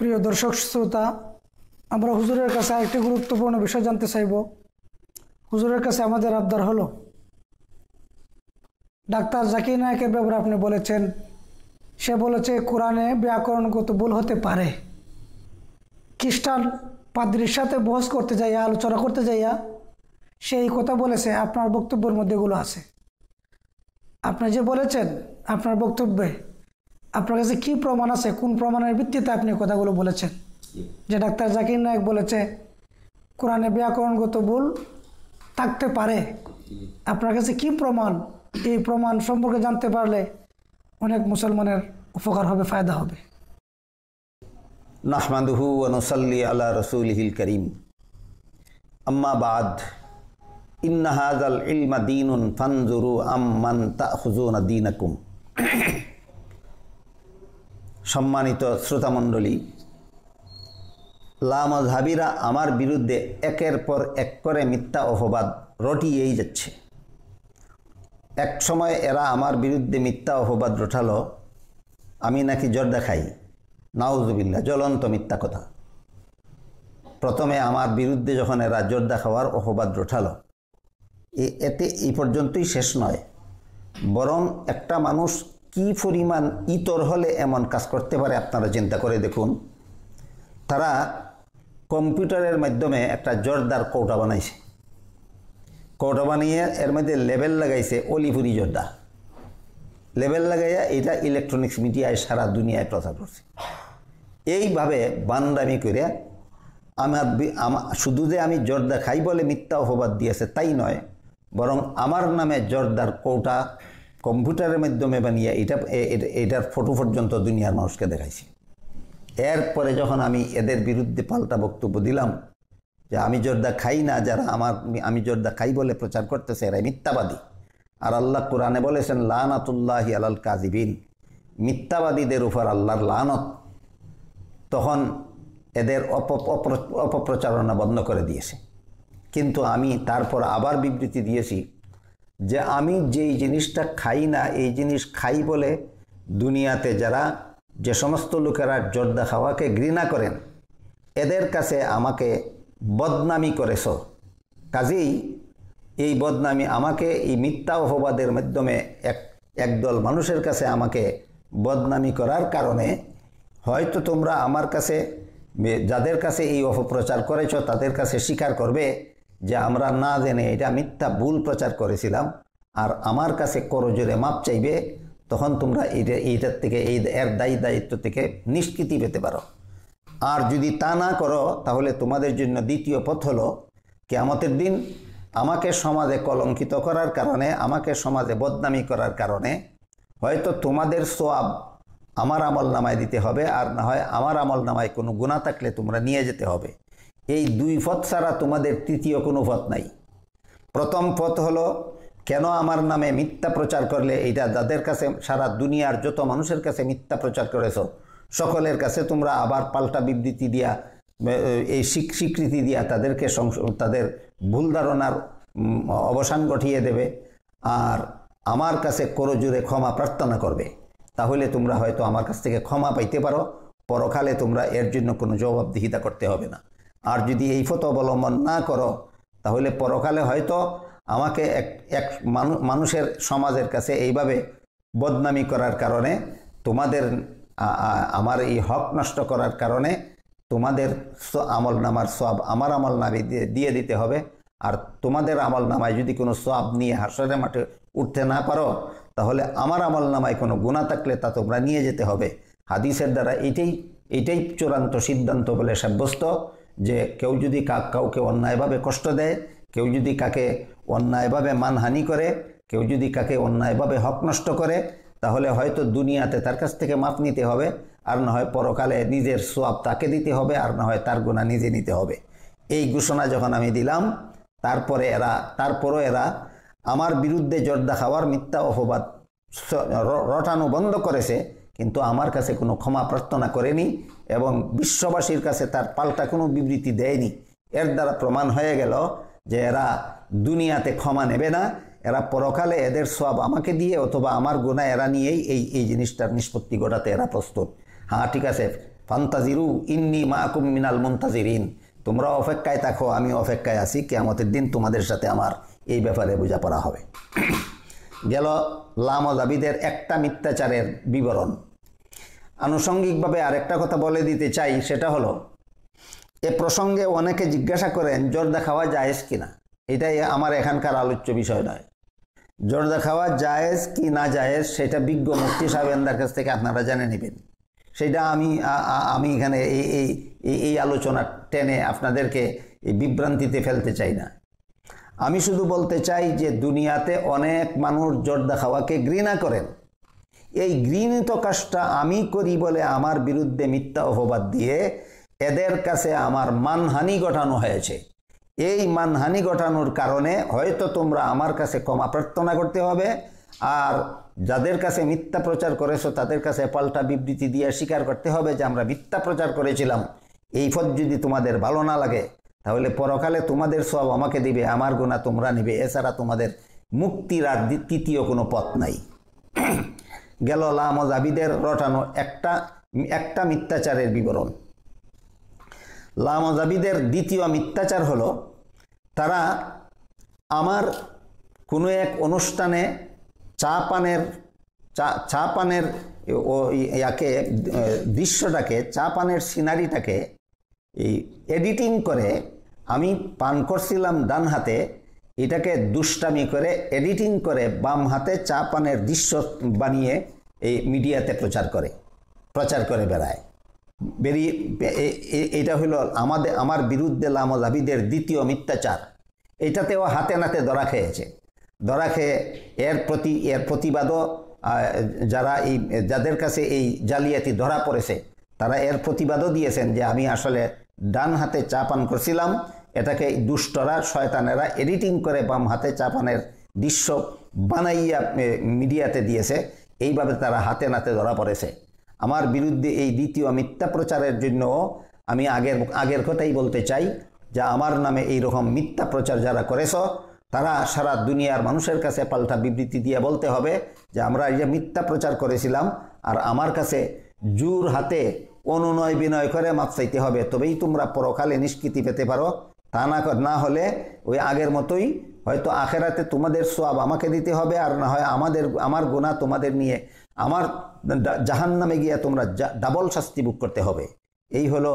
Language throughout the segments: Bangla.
প্রিয় দর্শক শ্রোতা আমরা হুজুরের কাছে আরেকটি গুরুত্বপূর্ণ বিষয় জানতে চাইব হুজুরের কাছে আমাদের আবদার হলো ডাক্তার জাকির নায়কের ব্যাপারে আপনি বলেছেন সে বলেছে কোরআনে ব্যাকরণগত ভুল হতে পারে খ্রিস্টান পাদ্রির সাথে বহস করতে যাইয়া আলোচনা করতে যাইয়া সে এই কথা বলেছে আপনার বক্তব্যের মধ্যে এগুলো আছে আপনি যে বলেছেন আপনার বক্তব্যে আপনার কাছে কী প্রমাণ আছে কোন প্রমাণের ভিত্তিতে আপনি কথাগুলো বলেছেন যে ডাক্তার জাকির নায়ক বলেছে কোরআনে ব্যাকরণগত ভুল থাকতে পারে আপনার কাছে কী প্রমাণ এই প্রমাণ সম্পর্কে জানতে পারলে অনেক মুসলমানের উপকার হবে ফায়দা হবে নাহমাদুহু অনুসাল্লি আল্লাহ রসুলহিল করিম আম্মা বাদ ইন্নাহাজ আল ইলমা দিন ফানজুরু আম্মান তা হুজুন দিনকুম সম্মানিত শ্রোতামণ্ডলী লামজহাবিরা আমার বিরুদ্ধে একের পর এক করে মিথ্যা অপবাদ রটিয়েই যাচ্ছে এক সময় এরা আমার বিরুদ্ধে মিথ্যা অপবাদ রটালো আমি নাকি জ্বর দেখাই নাউজুবিল্লা জ্বলন্ত মিথ্যা কথা প্রথমে আমার বিরুদ্ধে যখন এরা জোর দেখাওয়ার অপবাদ রটালো এতে এই পর্যন্তই শেষ নয় বরং একটা মানুষ কি পরিমাণ ইতর হলে এমন কাজ করতে পারে আপনারা চিন্তা করে দেখুন তারা কম্পিউটারের মাধ্যমে একটা জর্দার কৌটা বানাইছে কৌটা বানিয়ে এর মধ্যে লেবেল লাগাইছে অলিপুরি জর্দা লেবেল লাগাইয়া এটা ইলেকট্রনিক্স মিডিয়ায় সারা দুনিয়ায় প্রচার করছে এইভাবে বানদামি করে আমার শুধু যে আমি জর্দা খাই বলে মিথ্যা অপবাদ দিয়েছে তাই নয় বরং আমার নামে জর্দার কৌটা কম্পিউটারের মাধ্যমে বানিয়ে এটা এটার ফটো পর্যন্ত দুনিয়ার মানুষকে দেখাইছি এরপরে যখন আমি এদের বিরুদ্ধে পাল্টা বক্তব্য দিলাম যে আমি জর্দা খাই না যারা আমার আমি জর্দা খাই বলে প্রচার করতেছে এরা মিথ্যাবাদী আর আল্লাহ কোরআনে বলেছেন লানাতুল্লাহি আলাল কাজিবিন মিথ্যাবাদীদের উপর আল্লাহর লানত তখন এদের অপপ্রচারণা বন্ধ করে দিয়েছে কিন্তু আমি তারপর আবার বিবৃতি দিয়েছি যে আমি যেই জিনিসটা খাই না এই জিনিস খাই বলে দুনিয়াতে যারা যে সমস্ত লোকেরা জর্দা খাওয়াকে ঘৃণা করেন এদের কাছে আমাকে বদনামি করেছ কাজেই এই বদনামি আমাকে এই মিথ্যা অপবাদের মাধ্যমে এক একদল মানুষের কাছে আমাকে বদনামি করার কারণে হয়তো তোমরা আমার কাছে যাদের কাছে এই অপপ্রচার করেছ তাদের কাছে স্বীকার করবে যে আমরা না জেনে এটা মিথ্যা ভুল প্রচার করেছিলাম আর আমার কাছে করজোরে মাপ চাইবে তখন তোমরা এটা এইটার থেকে এই এর দায়ী দায়িত্ব থেকে নিষ্কৃতি পেতে পারো আর যদি তা না করো তাহলে তোমাদের জন্য দ্বিতীয় পথ হলো কেয়ামতের দিন আমাকে সমাজে কলঙ্কিত করার কারণে আমাকে সমাজে বদনামি করার কারণে হয়তো তোমাদের সোয়াব আমার আমল নামায় দিতে হবে আর না হয় আমার আমল নামায় কোনো গুণা থাকলে তোমরা নিয়ে যেতে হবে এই দুই পথ ছাড়া তোমাদের তৃতীয় কোনো পথ নাই প্রথম পথ হলো কেন আমার নামে মিথ্যা প্রচার করলে এটা যাদের কাছে সারা দুনিয়ার যত মানুষের কাছে মিথ্যা প্রচার করেছ সকলের কাছে তোমরা আবার পাল্টা বিবৃতি দিয়া এই স্বীকৃতি দিয়া তাদেরকে তাদের ভুল ধারণার অবসান ঘটিয়ে দেবে আর আমার কাছে করো জুড়ে ক্ষমা প্রার্থনা করবে তাহলে তোমরা হয়তো আমার কাছ থেকে ক্ষমা পাইতে পারো পরকালে তোমরা এর জন্য কোনো জবাবদিহিতা করতে হবে না আর যদি এই পথ অবলম্বন না করো তাহলে পরকালে হয়তো আমাকে এক এক মানুষের সমাজের কাছে এইভাবে বদনামি করার কারণে তোমাদের আমার এই হক নষ্ট করার কারণে তোমাদের আমল নামার সব আমার আমল নামে দিয়ে দিতে হবে আর তোমাদের আমল নামায় যদি কোনো সব নিয়ে হাসরের মাঠে উঠতে না পারো তাহলে আমার আমল নামায় কোনো গুণা থাকলে তা তোমরা নিয়ে যেতে হবে হাদিসের দ্বারা এটাই এটাই চূড়ান্ত সিদ্ধান্ত বলে সাব্যস্ত যে কেউ যদি কাউকে অন্যায়ভাবে কষ্ট দেয় কেউ যদি কাকে অন্যায়ভাবে মানহানি করে কেউ যদি কাকে অন্যায়ভাবে হক নষ্ট করে তাহলে হয়তো দুনিয়াতে তার কাছ থেকে মাপ নিতে হবে আর না হয় পরকালে নিজের সোয়াব তাকে দিতে হবে আর না হয় তার গোনা নিজে নিতে হবে এই ঘোষণা যখন আমি দিলাম তারপরে এরা তারপরও এরা আমার বিরুদ্ধে জর্দা খাওয়ার মিথ্যা অপবাদ রটানো বন্ধ করেছে কিন্তু আমার কাছে কোনো ক্ষমা প্রার্থনা করেনি এবং বিশ্ববাসীর কাছে তার পাল্টা কোনো বিবৃতি দেয়নি এর দ্বারা প্রমাণ হয়ে গেল যে এরা দুনিয়াতে ক্ষমা নেবে না এরা পরকালে এদের সব আমাকে দিয়ে অথবা আমার গোনা এরা নিয়েই এই এই জিনিসটার নিষ্পত্তি ঘটাতে এরা প্রস্তুত হ্যাঁ ঠিক আছে ফান্তাজিরু ইন্নি মাকুম মিনাল মুন্তাজির ইন তোমরা অপেক্ষায় থাকো আমি অপেক্ষায় আছি কেয়ামতের দিন তোমাদের সাথে আমার এই ব্যাপারে বোঝাপড়া হবে গেল লামজাবিদের জাবিদের একটা মিথ্যাচারের বিবরণ আনুষঙ্গিকভাবে আরেকটা কথা বলে দিতে চাই সেটা হলো এ প্রসঙ্গে অনেকে জিজ্ঞাসা করেন জর্দা খাওয়া জায়েজ কিনা এটাই আমার এখানকার আলোচ্য বিষয় নয় জর্দা খাওয়া জায়েজ কি না জায়েজ সেটা বিজ্ঞ মুক্তি সাহেবদার কাছ থেকে আপনারা জেনে নেবেন সেটা আমি আমি এখানে এই এই এই আলোচনা টেনে আপনাদেরকে বিভ্রান্তিতে ফেলতে চাই না আমি শুধু বলতে চাই যে দুনিয়াতে অনেক মানুষ জর্দা খাওয়াকে ঘৃণা করেন এই ঘৃণিত কাজটা আমি করি বলে আমার বিরুদ্ধে মিথ্যা অপবাদ দিয়ে এদের কাছে আমার মানহানি ঘটানো হয়েছে এই মানহানি ঘটানোর কারণে হয়তো তোমরা আমার কাছে ক্ষমা প্রার্থনা করতে হবে আর যাদের কাছে মিথ্যা প্রচার করেছো তাদের কাছে পাল্টা বিবৃতি দিয়ে স্বীকার করতে হবে যে আমরা মিথ্যা প্রচার করেছিলাম এই পথ যদি তোমাদের ভালো না লাগে তাহলে পরকালে তোমাদের সব আমাকে দিবে আমার গোনা তোমরা নিবে এছাড়া তোমাদের মুক্তির আর তৃতীয় কোনো পথ নাই গেল লাম জাবিদের রটানো একটা একটা মিথ্যাচারের বিবরণ লাম জাবিদের দ্বিতীয় মিথ্যাচার হল তারা আমার কোনো এক অনুষ্ঠানে চা পানের চা চা পানের ইয়াকে দৃশ্যটাকে চা পানের সিনারিটাকে এই এডিটিং করে আমি পান করছিলাম ডান হাতে এটাকে দুষ্টামি করে এডিটিং করে বাম হাতে চা পানের দৃশ্য বানিয়ে এই মিডিয়াতে প্রচার করে প্রচার করে বেড়ায় বেরিয়ে এটা হলো আমাদের আমার বিরুদ্ধে লামলাভিদের দ্বিতীয় মিথ্যাচার এটাতেও হাতে নাতে ধরা খেয়েছে ধরা খেয়ে এর প্রতি এর প্রতিবাদও যারা এই যাদের কাছে এই জালিয়াতি ধরা পড়েছে তারা এর প্রতিবাদও দিয়েছেন যে আমি আসলে ডান হাতে চা পান করছিলাম এটাকে দুষ্টরা শয়তানেরা এডিটিং করে বাম হাতে চাপানের দৃশ্য বানাইয়া মিডিয়াতে দিয়েছে এইভাবে তারা হাতে নাতে ধরা পড়েছে আমার বিরুদ্ধে এই দ্বিতীয় মিথ্যা প্রচারের জন্য আমি আগের আগের কথাই বলতে চাই যা আমার নামে এই রকম মিথ্যা প্রচার যারা করেছ তারা সারা দুনিয়ার মানুষের কাছে পাল্টা বিবৃতি দিয়ে বলতে হবে যে আমরা এই যে মিথ্যা প্রচার করেছিলাম আর আমার কাছে জুর হাতে অনুনয় বিনয় করে মাপ চাইতে হবে তবেই তোমরা পরকালে নিষ্কৃতি পেতে পারো তা না না হলে ওই আগের মতোই হয়তো আখেরাতে তোমাদের সোয়াব আমাকে দিতে হবে আর না হয় আমাদের আমার গোনা তোমাদের নিয়ে আমার জাহান নামে গিয়ে তোমরা ডাবল শাস্তি বুক করতে হবে এই হলো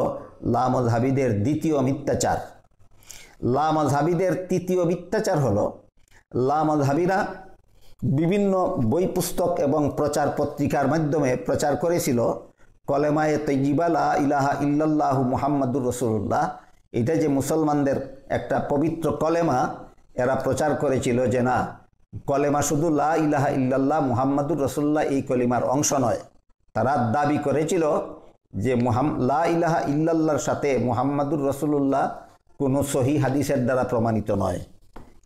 লা মজহাবিদের দ্বিতীয় মিথ্যাচার লা মজহাবিদের তৃতীয় মিথ্যাচার হলো লা মজহাবিরা বিভিন্ন বই পুস্তক এবং প্রচার পত্রিকার মাধ্যমে প্রচার করেছিল কলেমায়ে তৈজিবা ইলাহা ইল্লাল্লাহু মুহাম্মদুর রসুল্লাহ এটা যে মুসলমানদের একটা পবিত্র কলেমা এরা প্রচার করেছিল যে না কলেমা শুধু লা ইলাহা ইল্লাল্লাহ মুহাম্মাদুর রসুল্লাহ এই কলিমার অংশ নয় তারা দাবি করেছিল যে মুহাম লা ইলাহা ইল্লাল্লাহর সাথে মুহাম্মাদুর রসুল্লাহ কোনো সহি হাদিসের দ্বারা প্রমাণিত নয়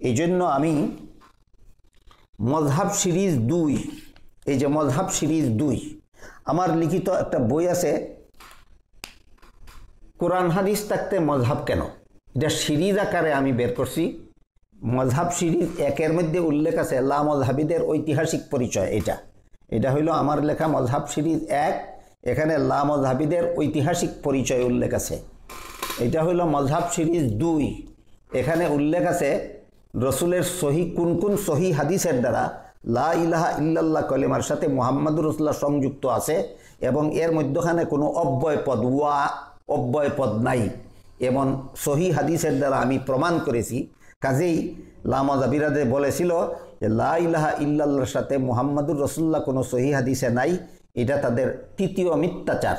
এই জন্য আমি মজহাব সিরিজ দুই এই যে মজহাব সিরিজ দুই আমার লিখিত একটা বই আছে কোরআন হাদিস থাকতে মজহাব কেন এটা সিরিজ আকারে আমি বের করছি মজহাব সিরিজ একের মধ্যে উল্লেখ আছে লা মজহাবিদের ঐতিহাসিক পরিচয় এটা এটা হইল আমার লেখা মজহাব সিরিজ এক এখানে লা মজহাবিদের ঐতিহাসিক পরিচয় উল্লেখ আছে এটা হইল মজহাব সিরিজ দুই এখানে উল্লেখ আছে রসুলের সহি কোন কোন সহি হাদিসের দ্বারা লা ইলাহা ইল্লাল্লাহ কলেমার সাথে মোহাম্মদুর রসুল্লাহ সংযুক্ত আছে এবং এর মধ্যখানে কোনো অব্যয় পদ ওয়া অব্যয় পদ নাই এমন সহি হাদিসের দ্বারা আমি প্রমাণ করেছি কাজেই লামাজাবিরাদে বলেছিল যে লাহা ইলাহা ইল্লাল্লাহর সাথে মোহাম্মদুর রসুল্লাহ কোনো সহি হাদিসে নাই এটা তাদের তৃতীয় মিথ্যাচার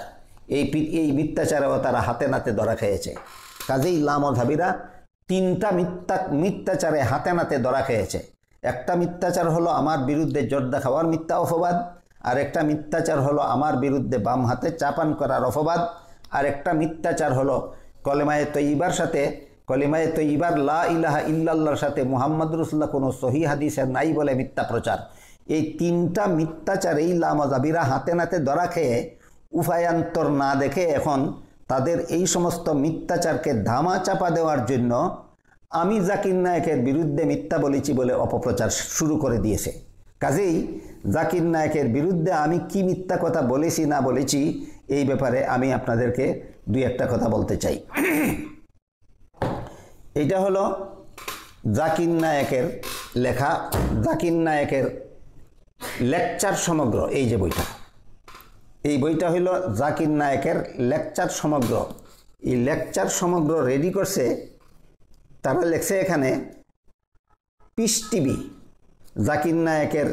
এই এই মিথ্যাচারেও তারা হাতে নাতে ধরা খেয়েছে কাজেই লামাজাবিরা তিনটা মিথ্যা মিথ্যাচারে হাতে নাতে ধরা খেয়েছে একটা মিথ্যাচার হলো আমার বিরুদ্ধে জর্দা খাওয়ার মিথ্যা অপবাদ আর একটা মিথ্যাচার হলো আমার বিরুদ্ধে বাম হাতে চাপান করার অপবাদ আর একটা মিথ্যাচার হলো কলেমায় তৈবার সাথে কলিমায় তৈবার লা ইলাহা ইল্লাল্লাহর সাথে মুহাম্মদ রসুল্লাহ কোনো সহি হাদিসে নাই বলে মিথ্যা প্রচার এই তিনটা মিথ্যাচার এই লামাজাবিরা হাতে নাতে ধরা খেয়ে উপায়ান্তর না দেখে এখন তাদের এই সমস্ত মিথ্যাচারকে ধামা চাপা দেওয়ার জন্য আমি জাকির নায়কের বিরুদ্ধে মিথ্যা বলেছি বলে অপপ্রচার শুরু করে দিয়েছে কাজেই জাকির নায়কের বিরুদ্ধে আমি কি মিথ্যা কথা বলেছি না বলেছি এই ব্যাপারে আমি আপনাদেরকে দুই একটা কথা বলতে চাই এটা হলো জাকির নায়কের লেখা জাকির নায়কের লেকচার সমগ্র এই যে বইটা এই বইটা হইল জাকির নায়কের লেকচার সমগ্র এই লেকচার সমগ্র রেডি করছে তারা লেখছে এখানে পিস টিভি জাকির নায়কের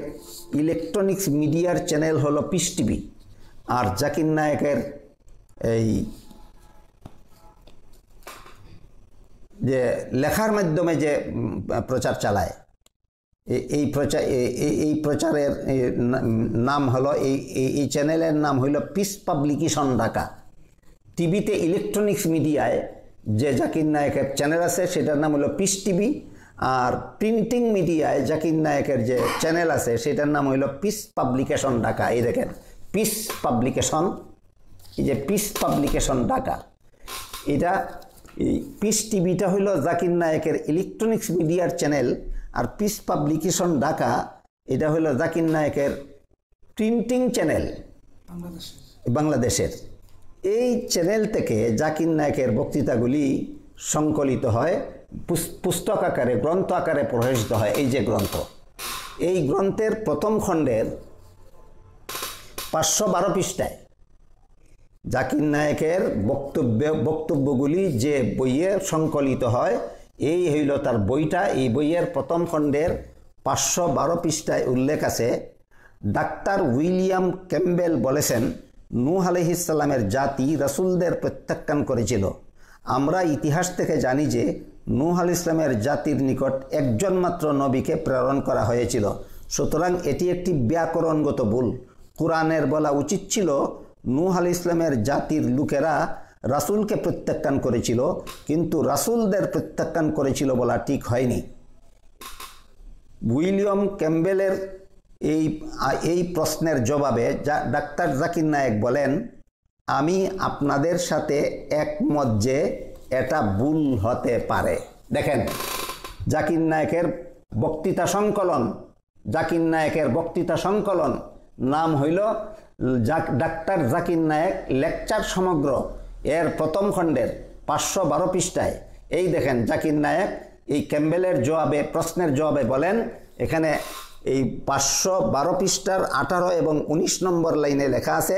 ইলেকট্রনিক্স মিডিয়ার চ্যানেল হলো পিস টিভি আর জাকির নায়কের এই যে লেখার মাধ্যমে যে প্রচার চালায় এই প্রচার এই প্রচারের নাম হলো এই এই চ্যানেলের নাম হইল পিস পাবলিকেশন ঢাকা টিভিতে ইলেকট্রনিক্স মিডিয়ায় যে জাকির নায়কের চ্যানেল আছে সেটার নাম হলো পিস টিভি আর প্রিন্টিং মিডিয়ায় জাকির নায়কের যে চ্যানেল আছে সেটার নাম হইল পিস পাবলিকেশন ঢাকা এই দেখেন পিস পাবলিকেশন এই যে পিস পাবলিকেশন ঢাকা এটা এই পিস টিভিটা হইল জাকির নায়কের ইলেকট্রনিক্স মিডিয়ার চ্যানেল আর পিস পাবলিকেশন ঢাকা এটা হইল জাকির নায়কের প্রিন্টিং চ্যানেল বাংলাদেশের এই চ্যানেল থেকে জাকির নায়কের বক্তৃতাগুলি সংকলিত হয় পুস্তক আকারে গ্রন্থ আকারে প্রকাশিত হয় এই যে গ্রন্থ এই গ্রন্থের প্রথম খণ্ডের পাঁচশো বারো পৃষ্ঠায় জাকির নায়কের বক্তব্য বক্তব্যগুলি যে বইয়ে সংকলিত হয় এই হইল তার বইটা এই বইয়ের প্রথম খণ্ডের পাঁচশো বারো পৃষ্ঠায় উল্লেখ আছে ডাক্তার উইলিয়াম ক্যাম্বেল বলেছেন নু আলহিসাল্লামের জাতি রসুলদের প্রত্যাখ্যান করেছিল আমরা ইতিহাস থেকে জানি যে নু আল ইসলামের জাতির নিকট একজন মাত্র নবীকে প্রেরণ করা হয়েছিল সুতরাং এটি একটি ব্যাকরণগত ভুল কোরআনের বলা উচিত ছিল নূহ আল ইসলামের জাতির লোকেরা রাসুলকে প্রত্যাখ্যান করেছিল কিন্তু রাসুলদের প্রত্যাখ্যান করেছিল বলা ঠিক হয়নি উইলিয়াম ক্যাম্বেলের এই এই প্রশ্নের জবাবে যা ডাক্তার জাকির নায়েক বলেন আমি আপনাদের সাথে একমত যে এটা ভুল হতে পারে দেখেন জাকির নায়কের বক্তৃতা সংকলন জাকির নায়কের বক্তৃতা সংকলন নাম হইল ডাক্তার জাকির নায়েক লেকচার সমগ্র এর প্রথম খণ্ডের পাঁচশো বারো পৃষ্ঠায় এই দেখেন জাকির নায়েক এই ক্যাম্বেলের জবাবে প্রশ্নের জবাবে বলেন এখানে এই পাঁচশো বারো পৃষ্ঠার আঠারো এবং ১৯ নম্বর লাইনে লেখা আছে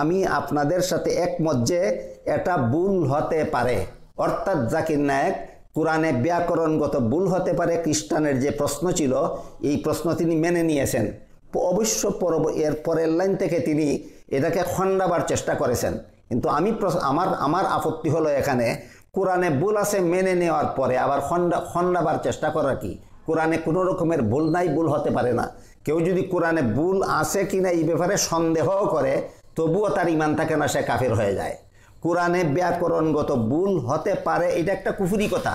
আমি আপনাদের সাথে একমত যে এটা ভুল হতে পারে অর্থাৎ জাকির নায়েক কোরআনে ব্যাকরণগত ভুল হতে পারে খ্রিস্টানের যে প্রশ্ন ছিল এই প্রশ্ন তিনি মেনে নিয়েছেন অবশ্য পরব এর পরের লাইন থেকে তিনি এটাকে খণ্ডাবার চেষ্টা করেছেন কিন্তু আমি আমার আমার আপত্তি হলো এখানে কোরআনে ভুল আছে মেনে নেওয়ার পরে আবার খণ্ডা খণ্ডাবার চেষ্টা করা কি কোরআনে কোনো রকমের ভুল নাই ভুল হতে পারে না কেউ যদি কোরআনে ভুল আছে কি না এই ব্যাপারে সন্দেহ করে তবুও তার ইমান থাকে না সে কাফের হয়ে যায় কোরআনে ব্যাকরণগত ভুল হতে পারে এটা একটা কুফুরি কথা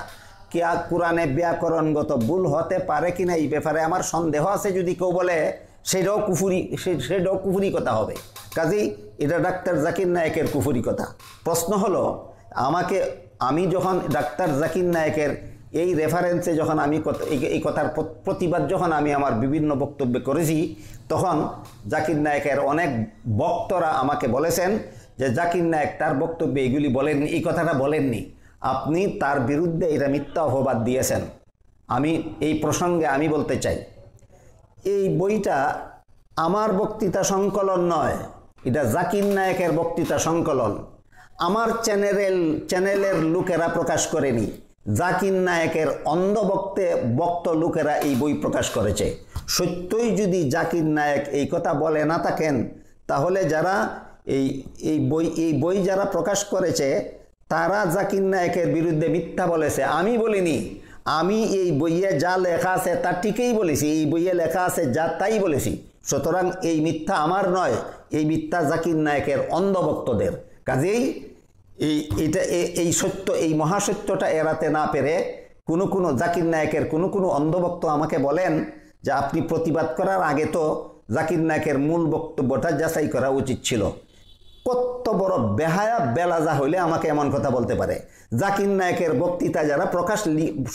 কিয়া কোরআনে ব্যাকরণগত ভুল হতে পারে কি না এই ব্যাপারে আমার সন্দেহ আছে যদি কেউ বলে সেটাও কুফুরি সেটাও কুফুরি কথা হবে কাজেই এটা ডাক্তার জাকির নায়কের কুফুরি কথা প্রশ্ন হলো আমাকে আমি যখন ডাক্তার জাকির নায়কের এই রেফারেন্সে যখন আমি এই কথার প্রতিবাদ যখন আমি আমার বিভিন্ন বক্তব্যে করেছি তখন জাকির নায়কের অনেক বক্তরা আমাকে বলেছেন যে জাকির নায়ক তার বক্তব্যে এগুলি বলেননি এই কথাটা বলেননি আপনি তার বিরুদ্ধে এটা মিথ্যা অপবাদ দিয়েছেন আমি এই প্রসঙ্গে আমি বলতে চাই এই বইটা আমার বক্তৃতা সংকলন নয় এটা জাকির নায়কের বক্তৃতা সংকলন আমার চ্যানেলের চ্যানেলের লোকেরা প্রকাশ করেনি জাকির নায়কের অন্ধবক্তে বক্ত লোকেরা এই বই প্রকাশ করেছে সত্যই যদি জাকির নায়ক এই কথা বলে না থাকেন তাহলে যারা এই এই বই এই বই যারা প্রকাশ করেছে তারা জাকির নায়কের বিরুদ্ধে মিথ্যা বলেছে আমি বলিনি আমি এই বইয়ে যা লেখা আছে তা ঠিকই বলেছি এই বইয়ে লেখা আছে যা তাই বলেছি সুতরাং এই মিথ্যা আমার নয় এই মিথ্যা জাকির নায়কের অন্ধভক্তদের কাজেই এই এটা এই সত্য এই মহাসত্যটা এড়াতে না পেরে কোনো কোনো জাকির নায়কের কোনো কোনো অন্ধভক্ত আমাকে বলেন যে আপনি প্রতিবাদ করার আগে তো জাকির নায়কের মূল বক্তব্যটা যাচাই করা উচিত ছিল কত বড় বেহায়া বেলাজা হইলে আমাকে এমন কথা বলতে পারে জাকির নায়কের বক্তৃতা যারা প্রকাশ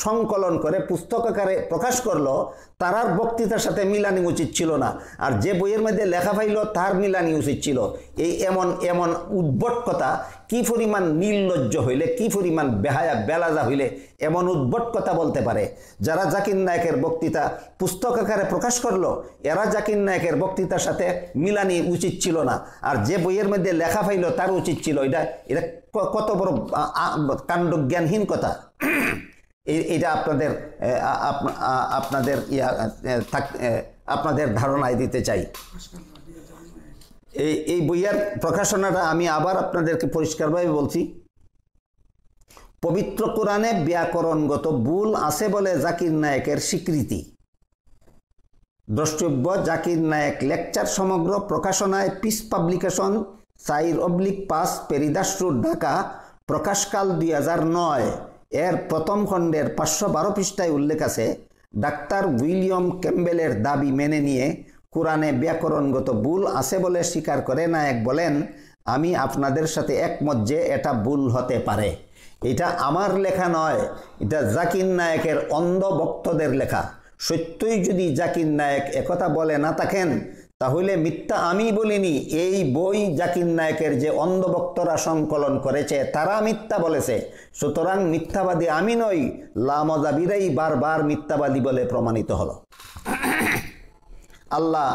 সংকলন করে পুস্তক আকারে প্রকাশ করলো তারার বক্তৃতার সাথে মিলানি উচিত ছিল না আর যে বইয়ের মধ্যে লেখা পাইল তার মিলানি উচিত ছিল এই এমন এমন উদ্ভট কথা কি পরিমাণ নির্লজ্জ হইলে কি পরিমাণ বেহায়া বেলাজা হইলে এমন উদ্ভট কথা বলতে পারে যারা জাকির নায়কের বক্তৃতা পুস্তক আকারে প্রকাশ করলো এরা জাকির নায়কের বক্তৃতার সাথে মিলানি উচিত ছিল না আর যে বইয়ের মধ্যে লেখা পাইল তার উচিত ছিল এটা এটা কত বড় কাণ্ডজ্ঞানহীন কথা এটা আপনাদের আপনাদের ইয়া আপনাদের ধারণায় দিতে চাই এই এই বইয়ার প্রকাশনাটা আমি আবার আপনাদেরকে পরিষ্কারভাবে বলছি পবিত্র কোরআনে ব্যাকরণগত ভুল আছে বলে জাকির নায়কের স্বীকৃতি দ্রষ্টব্য জাকির নায়ক লেকচার সমগ্র প্রকাশনায় পিস পাবলিকেশন সাইর অবলিক পাস পেরিদাসুর ঢাকা প্রকাশকাল দুই নয় এর প্রথম খণ্ডের পাঁচশো বারো পৃষ্ঠায় উল্লেখ আছে ডাক্তার উইলিয়াম ক্যাম্বেলের দাবি মেনে নিয়ে কোরআনে ব্যাকরণগত ভুল আছে বলে স্বীকার করে নায়ক বলেন আমি আপনাদের সাথে একমত যে এটা ভুল হতে পারে এটা আমার লেখা নয় এটা জাকির নায়কের অন্ধ ভক্তদের লেখা সত্যই যদি জাকির নায়ক একথা বলে না থাকেন তাহলে মিথ্যা আমি বলিনি এই বই জাকির নায়কের যে অন্ধভক্তরা সংকলন করেছে তারা মিথ্যা বলেছে সুতরাং মিথ্যাবাদী আমি নই লামজাবিরাই বারবার মিথ্যাবাদী বলে প্রমাণিত হলো আল্লাহ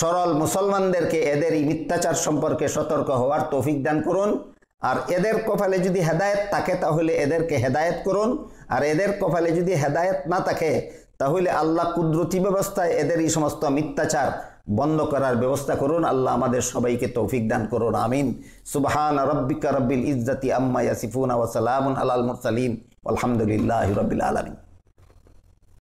সরল মুসলমানদেরকে এদের এই মিথ্যাচার সম্পর্কে সতর্ক হওয়ার তৌফিক দান করুন আর এদের কপালে যদি হেদায়ত থাকে তাহলে এদেরকে হেদায়ত করুন আর এদের কপালে যদি হেদায়ত না থাকে তাহলে আল্লাহ কুদরতি ব্যবস্থায় এদের এই সমস্ত মিথ্যাচার বন্ধ করার ব্যবস্থা করুন আল্লাহ আমাদের সবাইকে তৌফিক দান করুন আমিন সুবহান রব্বিকা রব্বিল ইজ্জাতি আম্মা ইয়াসিফুন ওয়া সালামুন আলাল মুরসালিন আলহামদুলিল্লাহি রাব্বিল আলামিন